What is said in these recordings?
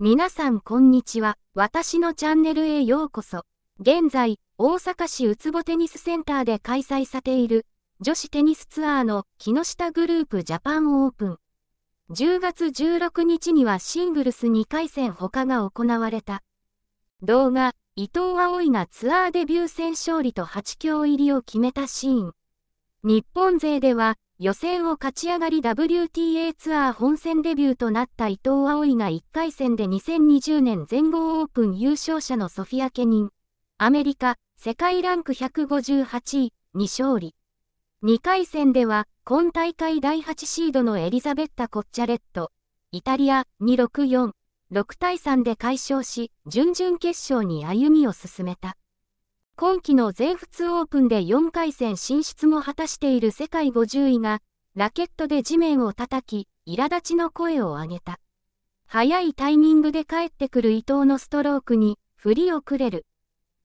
皆さんこんにちは。私のチャンネルへようこそ。現在、大阪市うつぼテニスセンターで開催されている女子テニスツアーの木下グループジャパンオープン。10月16日にはシングルス2回戦他が行われた。動画、伊藤葵がツアーデビュー戦勝利と8強入りを決めたシーン。日本勢では予選を勝ち上がり WTA ツアー本戦デビューとなった伊藤葵が1回戦で2020年全豪オープン優勝者のソフィア・ケニン、アメリカ、世界ランク158位に勝利。2回戦では、今大会第8シードのエリザベッタ・コッチャレット、イタリア264、6対3で快勝し、準々決勝に歩みを進めた。今季の全仏オープンで4回戦進出も果たしている世界50位が、ラケットで地面を叩き、苛立ちの声を上げた。早いタイミングで帰ってくる伊藤のストロークに、振り遅れる。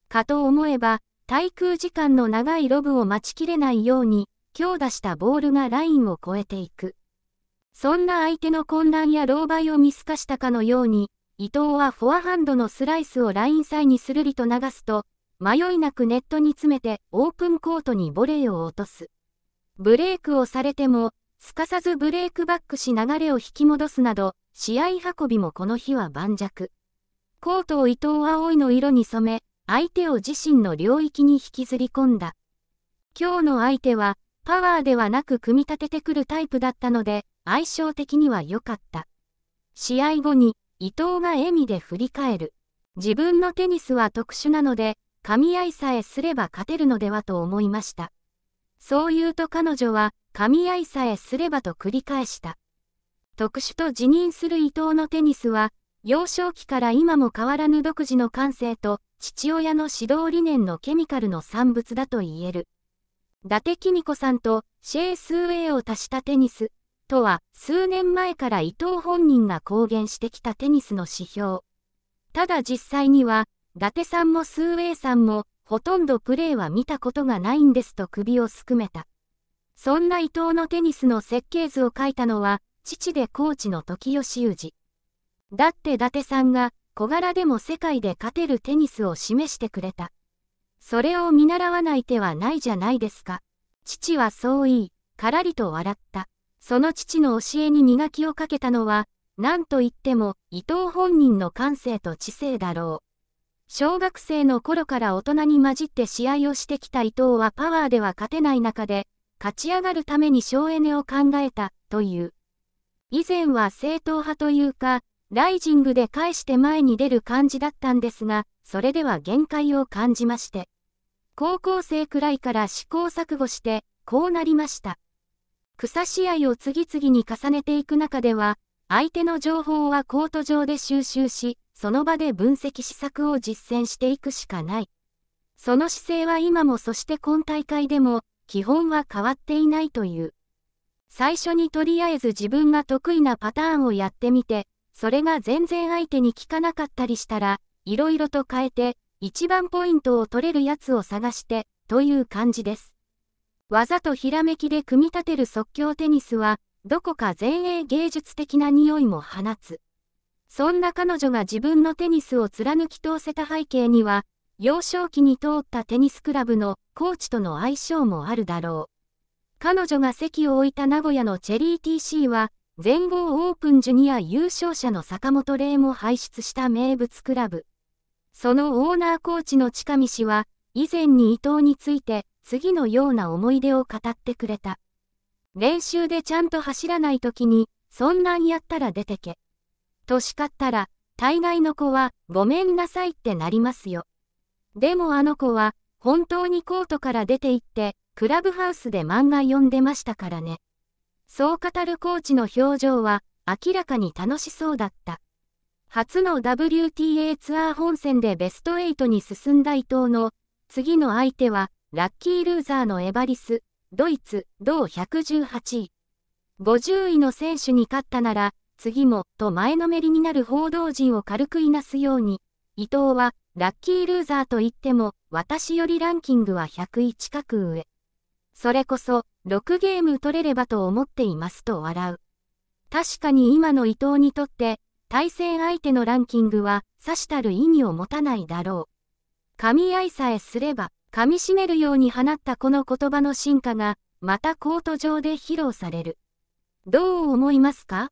かと思えば、滞空時間の長いロブを待ちきれないように、強打したボールがラインを越えていく。そんな相手の混乱や狼狽を見透かしたかのように、伊藤はフォアハンドのスライスをライン際にするりと流すと、迷いなくネットに詰めてオープンコートにボレーを落とす。ブレークをされても、すかさずブレークバックし流れを引き戻すなど、試合運びもこの日は盤石。コートを伊藤葵の色に染め、相手を自身の領域に引きずり込んだ。今日の相手は、パワーではなく組み立ててくるタイプだったので、相性的には良かった。試合後に、伊藤が笑みで振り返る。自分のテニスは特殊なので、噛み合いさえすれば勝てるのではと思いました。そう言うと彼女は、噛み合いさえすればと繰り返した。特殊と辞任する伊藤のテニスは、幼少期から今も変わらぬ独自の感性と、父親の指導理念のケミカルの産物だと言える。伊達公子さんとシェー・スーウェイを足したテニスとは数年前から伊藤本人が公言してきたテニスの指標。ただ実際には伊達さんもスーウェイさんも、ほとんどプレーは見たことがないんですと首をすくめた。そんな伊藤のテニスの設計図を書いたのは、父でコーチの時吉裕二。だって伊達さんが、小柄でも世界で勝てるテニスを示してくれた。それを見習わない手はないじゃないですか。父はそう言い、からりと笑った。その父の教えに磨きをかけたのは、何と言っても伊藤本人の感性と知性だろう。小学生の頃から大人に混じって試合をしてきた伊藤はパワーでは勝てない中で、勝ち上がるために省エネを考えた、という。以前は正統派というか、ライジングで返して前に出る感じだったんですが、それでは限界を感じまして。高校生くらいから試行錯誤して、こうなりました。草試合を次々に重ねていく中では、相手の情報はコート上で収集し、その場で分析施策を実践していくしかない。その姿勢は今もそして今大会でも、基本は変わっていないという。最初にとりあえず自分が得意なパターンをやってみて、それが全然相手に効かなかったりしたら、いろいろと変えて、一番ポイントを取れるやつを探して、という感じです。技とひらめきで組み立てる即興テニスは、どこか前衛芸術的な匂いも放つ。そんな彼女が自分のテニスを貫き通せた背景には、幼少期に通ったテニスクラブのコーチとの相性もあるだろう。彼女が席を置いた名古屋のチェリー TC は、全豪オープンジュニア優勝者の坂本玲も輩出した名物クラブ。そのオーナーコーチの近見氏は、以前に伊藤について、次のような思い出を語ってくれた。練習でちゃんと走らない時に、そんなんやったら出てけ。と叱ったら、大概の子は、ごめんなさいってなりますよ。でもあの子は、本当にコートから出て行って、クラブハウスで漫画読んでましたからね。そう語るコーチの表情は、明らかに楽しそうだった。初の WTA ツアー本戦でベスト8に進んだ伊藤の、次の相手は、ラッキールーザーのエバリス、ドイツ、同118位。50位の選手に勝ったなら、次も、と前のめりになる報道陣を軽くいなすように、伊藤は、ラッキールーザーと言っても、私よりランキングは100位近く上。それこそ、6ゲーム取れればと思っていますと笑う。確かに今の伊藤にとって、対戦相手のランキングは、さしたる意味を持たないだろう。噛み合いさえすれば、噛み締めるように放ったこの言葉の進化が、またコート上で披露される。どう思いますか